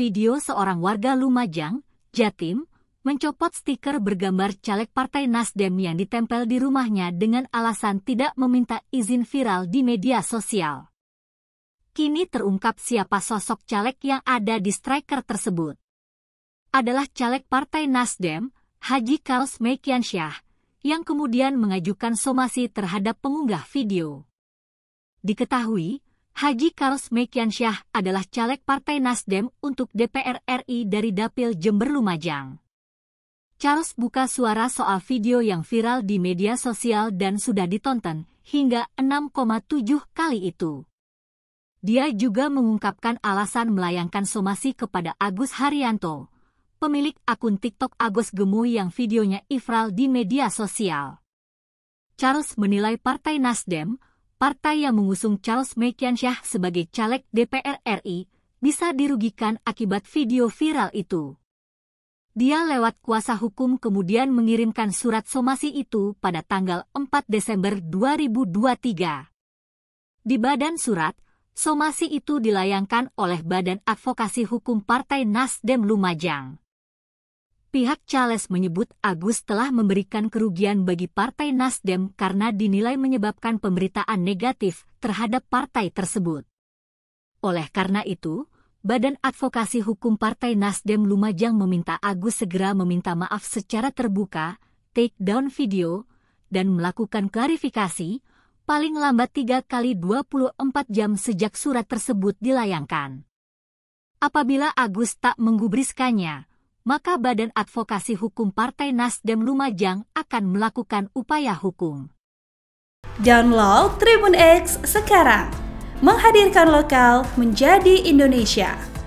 video seorang warga Lumajang, Jatim, mencopot stiker bergambar caleg Partai Nasdem yang ditempel di rumahnya dengan alasan tidak meminta izin viral di media sosial. Kini terungkap siapa sosok caleg yang ada di striker tersebut. Adalah caleg Partai Nasdem, Haji Kaos Mekiansyah, yang kemudian mengajukan somasi terhadap pengunggah video. Diketahui, Haji Karls Mekiansyah adalah caleg Partai Nasdem untuk DPR RI dari Dapil Jember Lumajang. Charles buka suara soal video yang viral di media sosial dan sudah ditonton hingga 6,7 kali itu. Dia juga mengungkapkan alasan melayangkan somasi kepada Agus Haryanto, pemilik akun TikTok Agus Gemu yang videonya viral di media sosial. Charles menilai Partai Nasdem partai yang mengusung Charles Mekiansyah sebagai caleg DPR RI bisa dirugikan akibat video viral itu. Dia lewat kuasa hukum kemudian mengirimkan surat somasi itu pada tanggal 4 Desember 2023. Di badan surat, somasi itu dilayangkan oleh Badan Advokasi Hukum Partai Nasdem Lumajang. Pihak Charles menyebut Agus telah memberikan kerugian bagi Partai Nasdem karena dinilai menyebabkan pemberitaan negatif terhadap partai tersebut. Oleh karena itu, Badan Advokasi Hukum Partai Nasdem Lumajang meminta Agus segera meminta maaf secara terbuka, take down video, dan melakukan klarifikasi paling lambat 3 kali 24 jam sejak surat tersebut dilayangkan. Apabila Agus tak menggubriskannya, maka Badan Advokasi Hukum Partai Nasdem Lumajang akan melakukan upaya hukum. Download Tribun X sekarang. Menghadirkan lokal menjadi Indonesia.